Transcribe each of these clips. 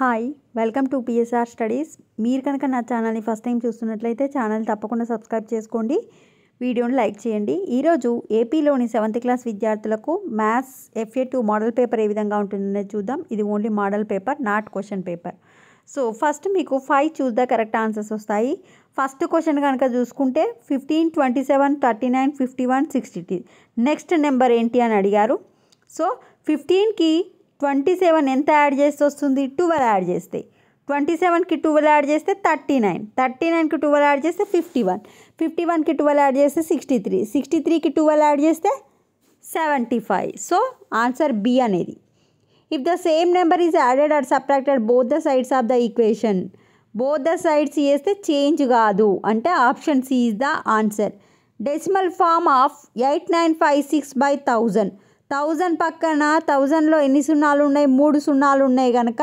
hi welcome to PSR studies మీరు కనుక నా ఛానల్ని ఫస్ట్ టైం చూస్తున్నట్లయితే ఛానల్ తప్పకుండా సబ్స్క్రైబ్ చేసుకోండి వీడియోని లైక్ చేయండి ఈరోజు ఏపీలోని సెవెంత్ క్లాస్ విద్యార్థులకు maths FA two model paper ఏ విధంగా ఉంటుందనేది చూద్దాం ఇది only model paper not question paper so first మీకు five choose the correct answers వస్తాయి ఫస్ట్ క్వశ్చన్ కనుక చూసుకుంటే fifteen twenty seven thirty nine fifty one sixty next number ఏంటి అని అడిగారు సో ఫిఫ్టీన్కి ట్వంటీ సెవెన్ ఎంత యాడ్ చేస్తే వస్తుంది ట్వెల్వ్ యాడ్ చేస్తే ట్వంటీ సెవెన్కి ట్వెల్వ్ యాడ్ చేస్తే థర్టీ నైన్ థర్టీ నైన్కి ట్వెల్వ్ యాడ్ చేస్తే ఫిఫ్టీ వన్ ఫిఫ్టీ వన్కి ట్వెల్వ్ యాడ్ చేస్తే సిక్స్టీ త్రీ సిక్స్టీ త్రీకి ట్వెల్వ్ యాడ్ చేస్తే seventy five so answer B అనేది if the same number is added or subtracted both the sides of the equation both the sides చేస్తే change కాదు అంటే option C is the answer decimal form of eight nine five six by thousand thousand పక్కన థౌజండ్లో ఎన్ని సున్నాలు ఉన్నాయి మూడు సున్నాలు ఉన్నాయి కనుక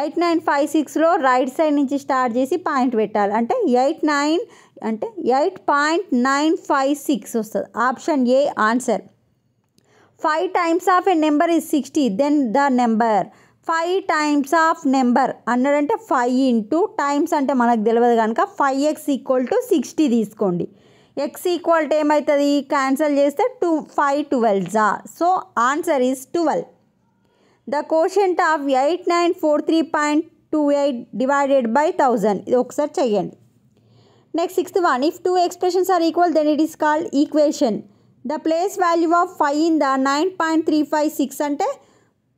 ఎయిట్ నైన్ ఫైవ్ సిక్స్లో రైట్ సైడ్ నుంచి స్టార్ట్ చేసి పాయింట్ పెట్టాలి అంటే ఎయిట్ నైన్ అంటే eight point nine five six వస్తుంది option A answer five times of a number is sixty then the number five times of number అన్నాడంటే five into times అంటే మనకు తెలియదు కనుక five x equal to sixty తీసుకోండి x equal to ఏమవుతుంది cancel చేస్తే two five twelve జా so answer is twelve the quotient of eight nine four three point two eight divided by thousand ఇది ఒకసారి చెయ్యండి next sixth one if two expressions are equal then it is called equation the place value of five in the nine point three five six అంటే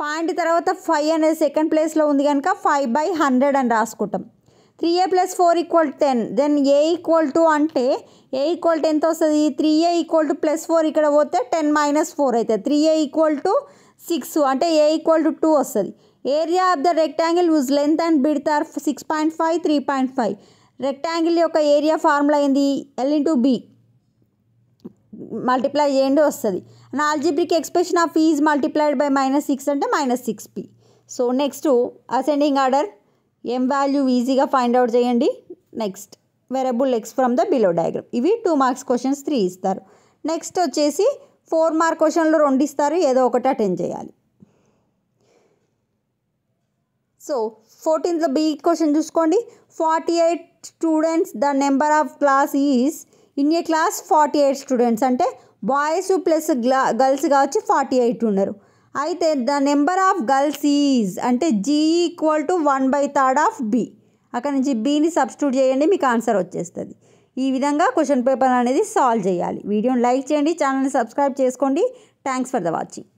point తర్వాత five అనేది second ప్లేస్లో ఉంది కనుక five by hundred అని రాసుకుంటాం three A plus four equal ten then A equal to అంటే A equal tenth వస్తుంది three A equal to plus four ఇక్కడ పోతే టెన్ మైనస్ ఫోర్ అవుతుంది three A equal to six అంటే ఏ ఈక్వల్ టు టూ వస్తుంది area of the rectangle use length and breadth are six point five three point five rectangle యొక్క area formula అయింది L to B multiply చేయండి వస్తుంది and algebraic expression of is multiplied by minus six అంటే minus six P so next ascending order M value ఈజీగా find out చేయండి next variable x from the below diagram ఇవి two marks questions three ఇస్తారు next వచ్చేసి four mark క్వశ్చన్లో రెండు ఇస్తారు ఏదో ఒకటి అటెండ్ చేయాలి సో ఫోర్టీన్త్లో బి క్వశ్చన్ చూసుకోండి forty eight students the number of class is in a class forty eight students అంటే బాయ్స్ ప్లస్ గ్లా గర్ల్స్ కావచ్చు ఫార్టీ ఎయిట్ ఉన్నారు అయితే the number of girls is అంటే G equal to one by third of B అక్కడ నుంచి బీని substitute చేయండి మీకు ఆన్సర్ వచ్చేస్తుంది ఈ విధంగా క్వశ్చన్ పేపర్ అనేది సాల్వ్ చేయాలి వీడియోని లైక్ చేయండి ఛానల్ని సబ్స్క్రైబ్ చేసుకోండి థ్యాంక్స్ ఫర్ ద వాచింగ్